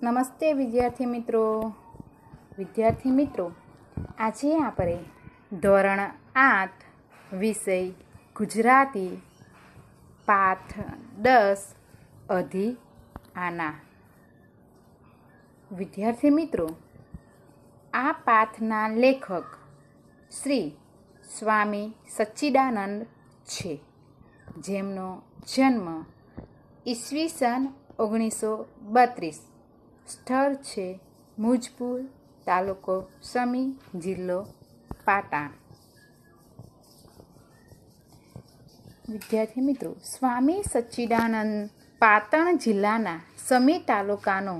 નમસ્તે વિદ્યાર્થી મિત્રો વિદ્યાર્થી મિત્રો આજે આપણે ધોરણ આઠ વિષય ગુજરાતી પાઠ દસ અધિ આના વિદ્યાર્થી મિત્રો આ પાઠના લેખક શ્રી સ્વામી સચ્ચિદાનંદ છે જેમનો જન્મ ઈસવીસન ઓગણીસો બત્રીસ સ્થળ છે મુજપુર તાલુકો સમી જિલ્લો પાટણ વિદ્યાર્થી મિત્રો સ્વામી સચ્ચિદાનંદ પાટણ જિલ્લાના સમી તાલુકાનો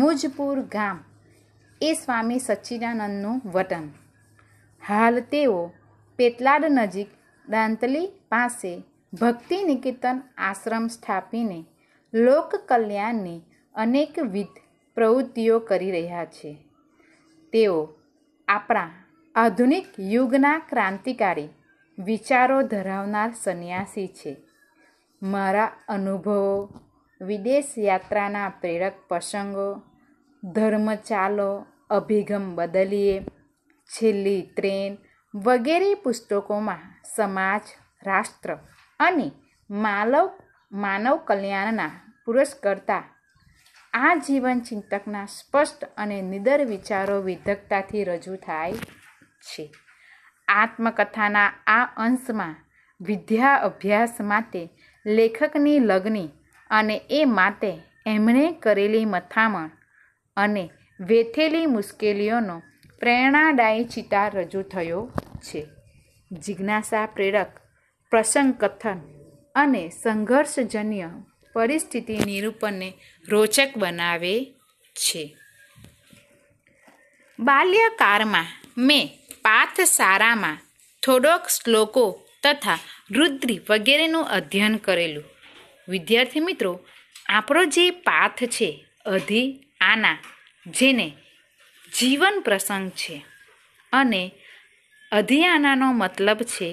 મુજપુર ગામ એ સ્વામી સચ્ચિદાનંદનું વતન હાલ તેઓ પેટલાદ નજીક દાંતલી પાસે ભક્તિ નિકેતન આશ્રમ સ્થાપીને લોક કલ્યાણની અનેકવિધ પ્રવૃત્તિઓ કરી રહ્યા છે તેઓ આપણા આધુનિક યુગના ક્રાંતિકારી વિચારો ધરાવનાર સંન્યાસી છે મારા અનુભવો વિદેશ યાત્રાના પ્રેરક પ્રસંગો ધર્મચાલો અભિગમ બદલીએ છેલ્લી ટ્રેન વગેરે પુસ્તકોમાં સમાજ રાષ્ટ્ર અને માનવ માનવ કલ્યાણના પુરસ્કર્તા આ જીવન ચિંતકના સ્પષ્ટ અને નિદર વિચારો વિધકતાથી રજૂ થાય છે આત્મકથાના આ અંશમાં વિદ્યા અભ્યાસ માટે લેખકની લગની અને એ માટે એમણે કરેલી મથામણ અને વેઠેલી મુશ્કેલીઓનો પ્રેરણાદાયી ચિતાર રજૂ થયો છે જિજ્ઞાસા પ્રેરક પ્રસંગ કથન અને સંઘર્ષજન્ય પરિસ્થિતિ નિરૂપણને રોચક બનાવે છે બાલ્યકાળમાં મેં પાઠશાળામાં થોડોક શ્લોકો તથા રુદ્રિ વગેરેનું અધ્યયન કરેલું વિદ્યાર્થી મિત્રો આપણો જે પાથ છે અધિ આના જેને જીવન પ્રસંગ છે અને અધિયાનાનો મતલબ છે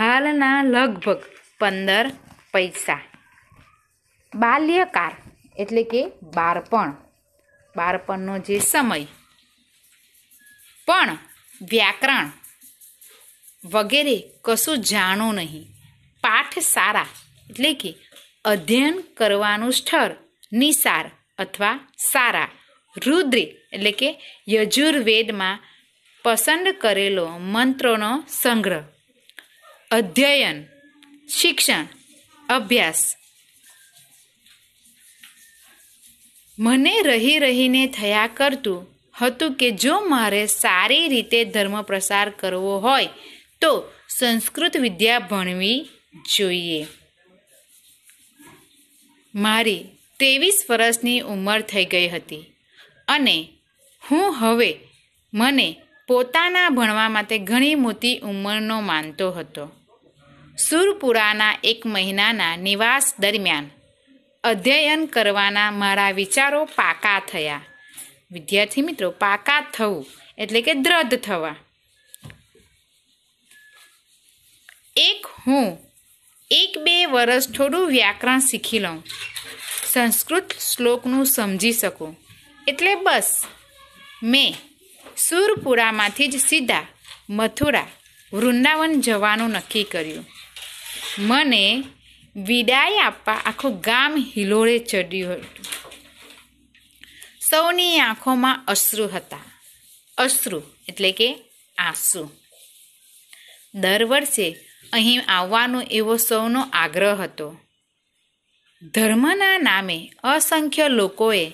હાલના લગભગ પંદર પૈસા બાલ્યકાર એટલે કે બાળપણ બાળપણનો જે સમય પણ વ્યાકરણ વગેરે કશું જાણો નહીં પાઠ સારા એટલે કે અધ્યયન કરવાનું સ્થળ નિસાર અથવા સારા રુદ્ર એટલે કે યજુર્વેદમાં પસંદ કરેલો મંત્રોનો સંગ્રહ અધ્યયન શિક્ષણ અભ્યાસ મને રહી રહીને થયા કરતું હતું કે જો મારે સારી રીતે ધર્મ પ્રસાર કરવો હોય તો સંસ્કૃત વિદ્યા ભણવી જોઈએ મારી ત્રેવીસ વર્ષની ઉંમર થઈ ગઈ હતી અને હું હવે મને પોતાના ભણવા માટે ઘણી મોટી ઉંમરનો માનતો હતો સુરપુરાના એક મહિનાના નિવાસ દરમિયાન અધ્યયન કરવાના મારા વિચારો પાકા થયા વિદ્યાર્થી મિત્રો પાકા થવું એટલે કે દ્રઢ થવા એક હું એક બે વર્ષ થોડું વ્યાકરણ શીખી લઉં સંસ્કૃત શ્લોકનું સમજી શકું એટલે બસ મેં સુરપુરામાંથી જ સીધા મથુરા વૃંદાવન જવાનું નક્કી કર્યું મને વિદાય આપવા આખું ગામ હિલોળે ચડ્યું હતું સૌની આંખોમાં અશ્રુ હતા અશ્રુ એટલે કે આંસુ દર વર્ષે અહીં આવવાનો એવો સૌનો આગ્રહ હતો ધર્મના નામે અસંખ્ય લોકોએ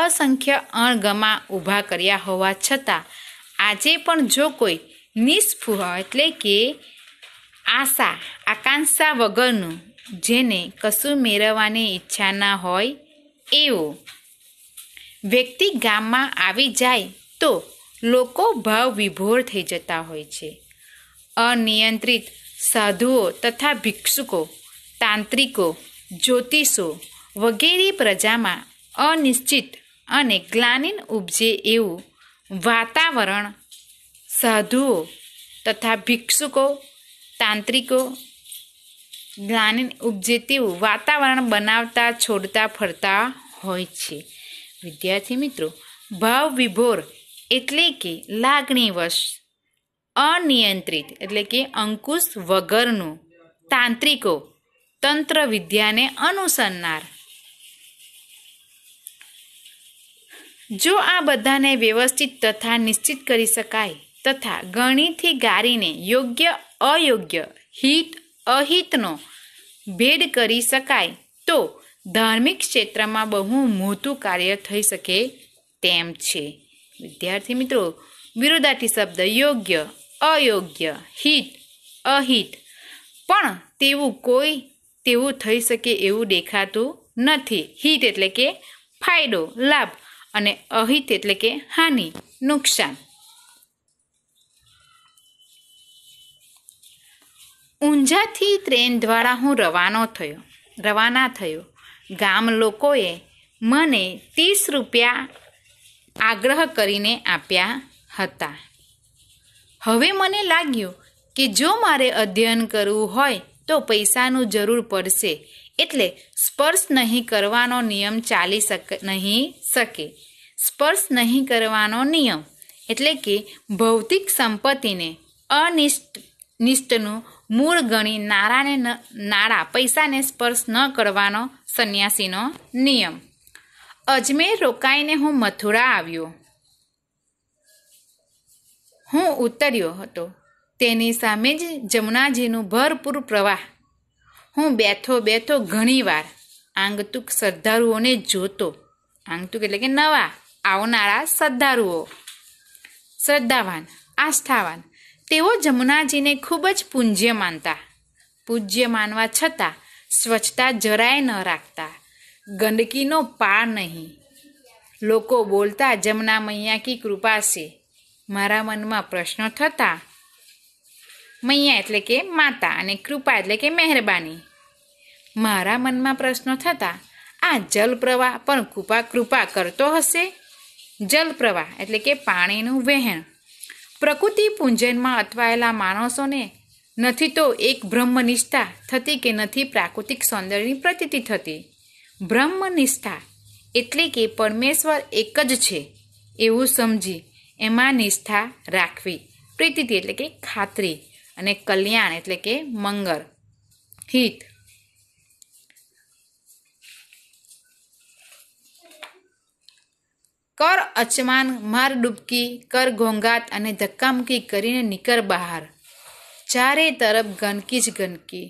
અસંખ્ય અણગમા ઊભા કર્યા હોવા છતાં આજે પણ જો કોઈ નિસ્ફુહ એટલે કે આશા આકાંક્ષા વગરનું જેને કશું મેળવવાની ઈચ્છા ના હોય એવો વ્યક્તિ ગામમાં આવી જાય તો લોકો ભાવ વિભોર થઈ જતા હોય છે અનિયંત્રિત સાધુઓ તથા ભિક્ષુકો તાંત્રિકો જ્યોતિષો વગેરે પ્રજામાં અનિશ્ચિત અને ગ્લાનિન ઉપજે એવું વાતાવરણ સાધુઓ તથા ભિક્ષુકો તાંત્રિકો જ્ઞાન ઉપજે તેવું વાતાવરણ બનાવતા છોડતા ફરતા હોય છે વિદ્યાર્થી મિત્રો ભાવ વિભોર એટલે કે લાગણીવશ અનિયંત્રિત એટલે કે અંકુશ વગરનું તાંત્રિકો તંત્ર વિદ્યાને અનુસરનાર જો આ બધાને વ્યવસ્થિત તથા નિશ્ચિત કરી શકાય તથા ગણિતથી ગારીને યોગ્ય અયોગ્ય હિત અહિતનો ભેદ કરી શકાય તો ધાર્મિક ક્ષેત્રમાં બહુ મોટું કાર્ય થઈ શકે તેમ છે વિદ્યાર્થી મિત્રો વિરોધાર્થી શબ્દ યોગ્ય અયોગ્ય હિત અહિત પણ તેવું કોઈ તેવું થઈ શકે એવું દેખાતું નથી હિત એટલે કે ફાયદો લાભ અને અહિત એટલે કે હાનિ નુકસાન ઊંઝાથી ટ્રેન દ્વારા હું રવાનો થયો રવાના થયો ગામ લોકોએ મને ત્રીસ રૂપિયા આગ્રહ કરીને આપ્યા હતા હવે મને લાગ્યું કે જો મારે અધ્યયન કરવું હોય તો પૈસાનું જરૂર પડશે એટલે સ્પર્શ નહીં કરવાનો નિયમ ચાલી શક નહીં શકે સ્પર્શ નહીં કરવાનો નિયમ એટલે કે ભૌતિક સંપત્તિને અનિષ્ટ નિષ્ઠનું મૂળ ગણી નારાને નાણા પૈસાને સ્પર્શ ન કરવાનો સંન્યાસીનો નિયમ અજમેર રોકાઈને હું મથુરા આવ્યો હું ઉતર્યો હતો તેની સામે જ જમુનાજીનું ભરપૂર પ્રવાહ હું બેઠો બેઠો ઘણીવાર આંગતુક શ્રદ્ધાળુઓને જોતો આંગતુક એટલે કે નવા આવનારા શ્રદ્ધાળુઓ શ્રદ્ધાવાન આસ્થાવાન તેઓ જમુનાજીને ખૂબ જ પૂજ્ય માનતા પૂજ્ય માનવા છતાં સ્વચ્છતા જરાય ન રાખતા ગંદકીનો પાર નહીં લોકો બોલતા જમના મૈયા કી કૃપા છે મારા મનમાં પ્રશ્ન થતા મૈયા એટલે કે માતા અને કૃપા એટલે કે મહેરબાની મારા મનમાં પ્રશ્નો થતા આ જલપ્રવાહ પણ કૃપા કૃપા કરતો હશે જલપ્રવાહ એટલે કે પાણીનું વહેણ પ્રકૃતિ પૂંજનમાં અથવાયેલા માણસોને નથી તો એક બ્રહ્મનિષ્ઠા થતી કે નથી પ્રાકૃતિક સૌંદર્યની પ્રતીતિ થતી બ્રહ્મનિષ્ઠા એટલે કે પરમેશ્વર એક જ છે એવું સમજી એમાં નિષ્ઠા રાખવી પ્રીતિ એટલે કે ખાતરી અને કલ્યાણ એટલે કે મંગળ હિત કર અચમાન માર ડૂબકી કર ઘોંઘાટ અને ધક્કામુક્કી કરીને નીકળ બહાર ચારે તરફ ગનકી જ ગંદકી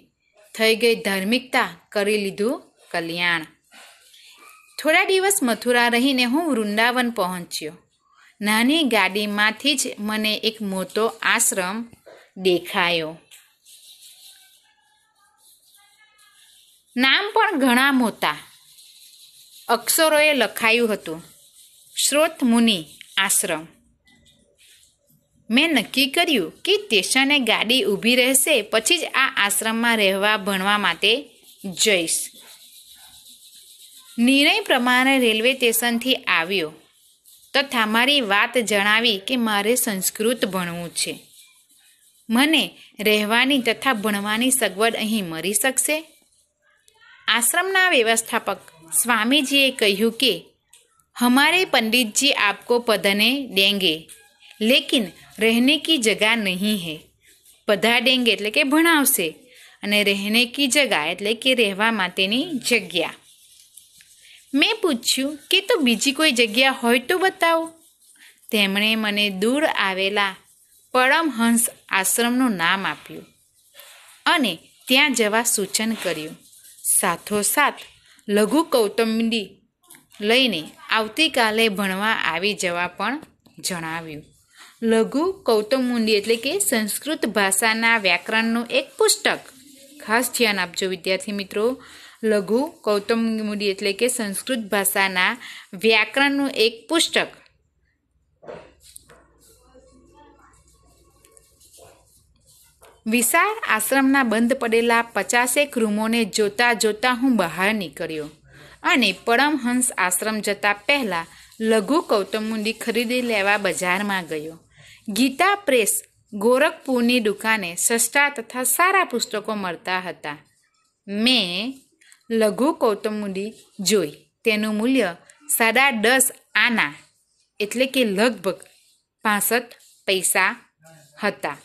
થઈ ગઈ ધાર્મિકતા કરી લીધું કલ્યાણ થોડા દિવસ મથુરા રહીને હું વૃંદાવન પહોંચ્યો નાની ગાડીમાંથી જ મને એક મોટો આશ્રમ દેખાયો નામ પણ ઘણા મોટા અક્ષરોએ લખાયું હતું શ્રોત મુનિ આશ્રમ મેં નક્કી કર્યું કે સ્ટેશને ગાડી ઊભી રહેશે પછી જ આ આશ્રમમાં રહેવા ભણવા માટે જઈશ નિર્ણય પ્રમાણે રેલવે સ્ટેશનથી આવ્યો તથા મારી વાત જણાવી કે મારે સંસ્કૃત ભણવું છે મને રહેવાની તથા ભણવાની સગવડ અહીં મળી શકશે આશ્રમના વ્યવસ્થાપક સ્વામીજીએ કહ્યું કે हमारे પંડિતજી આપકો आपको पधने દેંગે લેકિન રહેને કી જગા નહીં હે પધા પધાડેંગે એટલે કે ભણાવશે અને રહેને કી જગા એટલે કે રહેવા માટેની જગ્યા મેં પૂછ્યું કે તો બીજી કોઈ જગ્યા હોય તો બતાવો તેમણે મને દૂર આવેલા પરમહંસ આશ્રમનું નામ આપ્યું અને ત્યાં જવા સૂચન કર્યું સાથોસાથ લઘુ કૌટુંબિક લઈને આવતીકાલે ભણવા આવી જવા પણ જણાવ્યું લઘુ કૌતમુંડી એટલે કે સંસ્કૃત ભાષાના વ્યાકરણનું એક પુસ્તક ખાસ ધ્યાન આપજો વિદ્યાર્થી મિત્રો લઘુ કૌતમુંડી એટલે કે સંસ્કૃત ભાષાના વ્યાકરણનું એક પુસ્તક વિશાળ આશ્રમના બંધ પડેલા પચાસેક રૂમોને જોતા જોતા હું બહાર નીકળ્યો અને પરમહંસ આશ્રમ જતાં પહેલાં લઘુ કૌતમુંડી ખરીદી લેવા બજારમાં ગયો ગીતા પ્રેસ ગોરખપુરની દુકાને સસ્તા તથા સારા પુસ્તકો મળતા હતા મેં લઘુ કૌતમુંડી જોઈ તેનું મૂલ્ય સાડા દસ આના એટલે કે લગભગ પાસઠ પૈસા હતા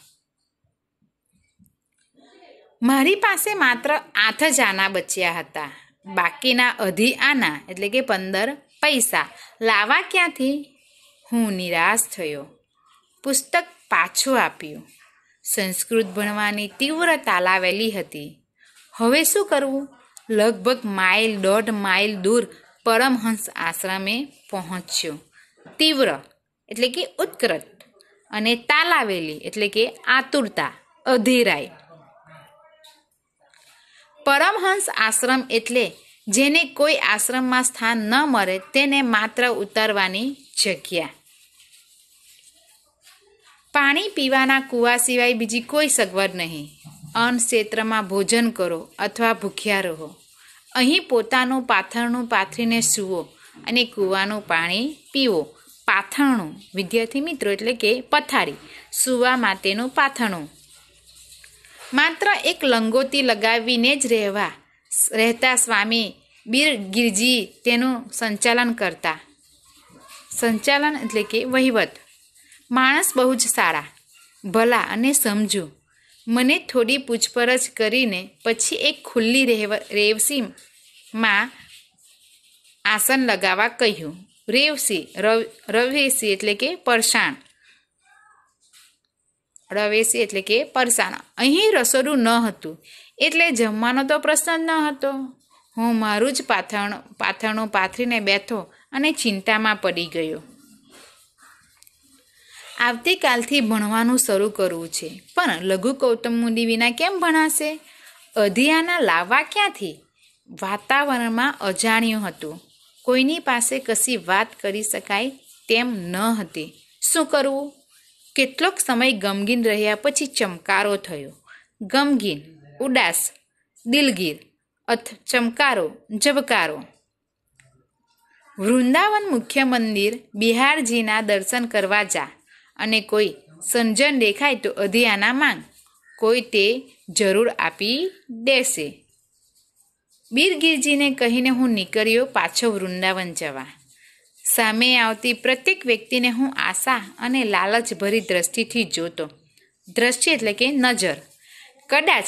મારી પાસે માત્ર આઠ જ આના બચ્યા હતા બાકીના અઢી આના એટલે કે પંદર પૈસા લાવા ક્યાંથી હું નિરાશ થયો પુસ્તક પાછું આપ્યું સંસ્કૃત ભણવાની તીવ્ર તાલાવેલી હતી હવે શું કરવું લગભગ માઇલ દોઢ માઇલ દૂર પરમહંસ આશ્રમે પહોંચ્યો તીવ્ર એટલે કે ઉત્કટ અને તાલાવેલી એટલે કે આતુરતા અધીરાઈ પરમહંસ આશ્રમ એટલે જેને કોઈ આશ્રમમાં સ્થાન ન મળે તેને માત્ર ઉતારવાની જગ્યા પાણી પીવાના કૂવા સિવાય બીજી કોઈ સગવડ નહીં અન્ન ક્ષેત્રમાં ભોજન કરો અથવા ભૂખ્યા રહો અહીં પોતાનું પાથરણું પાથરીને સૂવો અને કૂવાનું પાણી પીવો પાથરણું વિદ્યાર્થી મિત્રો એટલે કે પથારી સૂવા માટેનું પાથરણું માત્ર એક લંગોતી લગાવીને જ રહેવા રહેતા સ્વામી બીર ગિરજી તેનું સંચાલન કરતા સંચાલન એટલે કે વહીવટ માણસ બહુ જ સારા ભલા અને સમજુ મને થોડી પૂછપરછ કરીને પછી એક ખુલ્લી રેવ રેવસીમાં આસન લગાવવા કહ્યું રેવસી રવેસી એટલે કે પરસાણ રવેશી એટલે કે પરસાણા અહીં રસોડું ન હતું એટલે જમવાનો તો પ્રસંગ ન હતો હું મારું જ પાથણ પાથરણું પાથરીને બેઠો અને ચિંતામાં પડી ગયો આવતીકાલથી ભણવાનું શરૂ કરવું છે પણ લઘુ કૌતમ કૌટુંબી વિના કેમ ભણાશે અધિયાના લાવવા ક્યાંથી વાતાવરણમાં અજાણ્યું હતું કોઈની પાસે કશી વાત કરી શકાય તેમ ન હતી શું કરવું કેટલોક સમય ગમગીન રહ્યા પછી ચમકારો થયો ગમગીન ઉદાસ દિલગીર અથ ચમકારો ઝબકારો વૃંદાવન મુખ્ય મંદિર બિહારજીના દર્શન કરવા જા અને કોઈ સંજન દેખાય તો અધિયાના માંગ કોઈ તે જરૂર આપી દેશે બીરગીરજીને કહીને હું નીકળ્યો પાછો વૃંદાવન જવા સામે આવતી પ્રત્યેક વ્યક્તિને હું આશા અને લાલચભરી દ્રષ્ટિથી જોતો દ્રષ્ટિ એટલે કે નજર કદાચ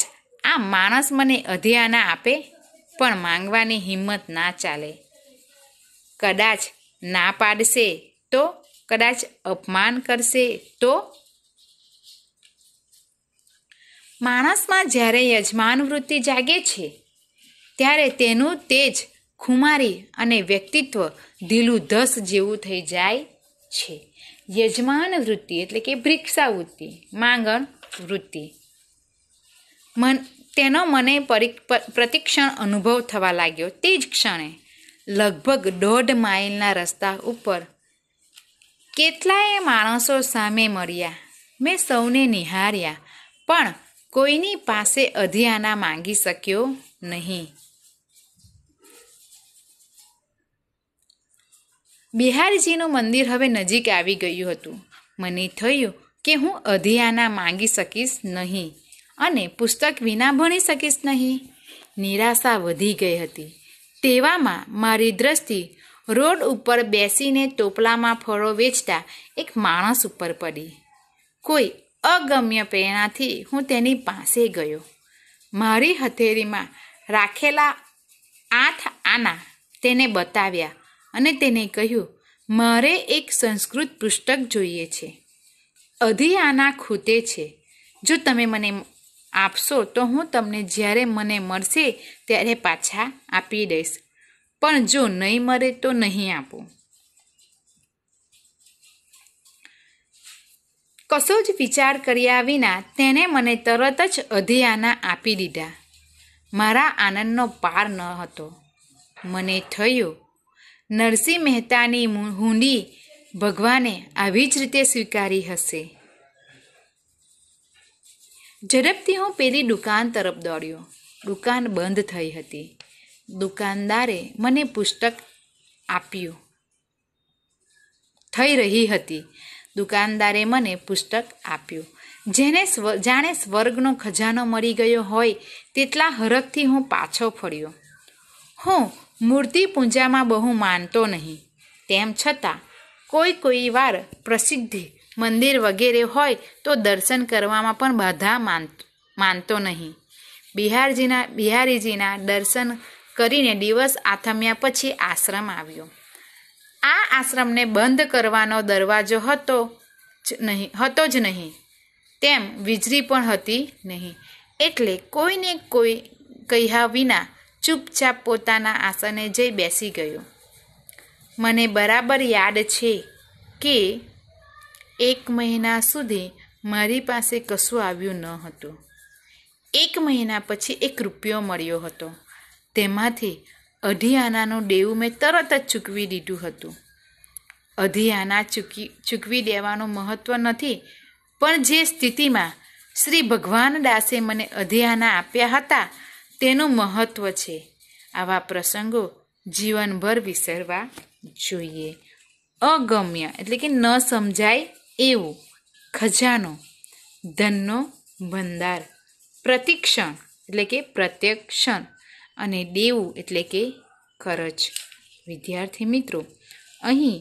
આ માણસ મને અધિયાના આપે પણ માંગવાની હિંમત ના ચાલે કદાચ ના પાડશે તો કદાચ અપમાન કરશે તો માણસમાં જ્યારે યજમાન વૃત્તિ જાગે છે ત્યારે તેનું તેજ ખુમારી અને વ્યક્તિત્વ ઢીલું ધસ જેવું થઈ જાય છે યજમાન વૃત્તિ એટલે કે ભિક્ષાવૃત્તિ માંગણ વૃત્તિ મન તેનો મને પ્રતિક્ષણ અનુભવ થવા લાગ્યો તે જ ક્ષણે લગભગ દોઢ માઇલના રસ્તા ઉપર કેટલાય માણસો સામે મળ્યા મેં સૌને નિહાર્યા પણ કોઈની પાસે અધિયાના માંગી શક્યો નહીં બિહારજીનું મંદિર હવે નજીક આવી ગયું હતું મને થયું કે હું અધિયાના માંગી શકીશ નહીં અને પુસ્તક વિના ભણી શકીશ નહીં નિરાશા વધી ગઈ હતી તેવામાં મારી દ્રષ્ટિ રોડ ઉપર બેસીને ટોપલામાં ફળો વેચતા એક માણસ ઉપર પડી કોઈ અગમ્ય પ્રેરણાથી હું તેની પાસે ગયો મારી હથેરીમાં રાખેલા આઠ આના તેને બતાવ્યા અને તેને કહ્યું મારે એક સંસ્કૃત પુસ્તક જોઈએ છે અધી આના ખૂતે છે જો તમે મને આપશો તો હું તમને જ્યારે મને મળશે ત્યારે પાછા આપી દઈશ પણ જો નહીં મળે તો નહીં આપું કશો જ વિચાર કર્યા વિના તેણે મને તરત જ અધી આપી દીધા મારા આનંદનો પાર ન હતો મને થયું નરસિંહ મહેતાની હુંડી ભગવાને આવી જ રીતે સ્વીકારી હશે ઝડપથી હું પેલી દુકાન તરફ દોડ્યો દુકાન બંધ થઈ હતી દુકાનદારે મને પુસ્તક આપ્યું થઈ રહી હતી દુકાનદારે મને પુસ્તક આપ્યું જેને સ્વ જાણે સ્વર્ગનો ખજાનો મળી ગયો હોય તેટલા હરખથી હું પાછો ફર્યો હું મૂર્તિ પૂજામાં બહુ માનતો નહીં તેમ છતાં કોઈ કોઈ વાર પ્રસિદ્ધિ મંદિર વગેરે હોય તો દર્શન કરવામાં પણ બાધા માનતો નહીં બિહારજીના બિહારીજીના દર્શન કરીને દિવસ આથમ્યા પછી આશ્રમ આવ્યો આ આશ્રમને બંધ કરવાનો દરવાજો હતો જ નહીં હતો જ નહીં તેમ વીજળી પણ હતી નહીં એટલે કોઈને કોઈ કહ્યા વિના ચૂપચાપ પોતાના આસને જઈ બેસી ગયો મને બરાબર યાદ છે કે એક મહિના સુધી મારી પાસે કશું આવ્યું ન હતું એક મહિના પછી એક રૂપિયો મળ્યો હતો તેમાંથી અઢી આનાનું દેવું મેં તરત જ ચૂકવી દીધું હતું અઢી આના ચૂકી ચૂકવી દેવાનું મહત્ત્વ નથી પણ જે સ્થિતિમાં શ્રી ભગવાન દાસે મને અધ્યાના આપ્યા હતા તેનું મહત્ત્વ છે આવા પ્રસંગો જીવનભર વિસરવા જોઈએ અગમ્ય એટલે કે ન સમજાય એવું ખજાનો ધનનો ભંડાર પ્રતિક્ષણ એટલે કે પ્રત્યક્ષણ અને દેવું એટલે કે કરજ વિદ્યાર્થી મિત્રો અહીં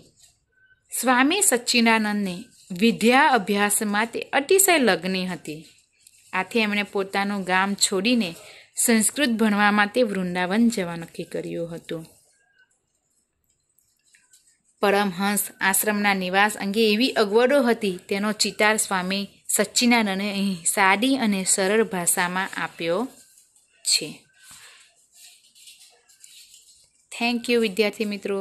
સ્વામી સચ્ચિદાનંદને વિદ્યા અભ્યાસ માટે અતિશય લગ્ની હતી આથી એમણે પોતાનું ગામ છોડીને સંસ્કૃત ભણવા માટે વૃંદાવન જવા નક્કી કર્યું હતું પરમહંસ આશ્રમના નિવાસ અંગે એવી અગવડો હતી તેનો ચિતાર સ્વામી સચ્ચિદાનંદને અહીં સાદી અને સરળ ભાષામાં આપ્યો છે થેન્ક યુ વિદ્યાર્થી મિત્રો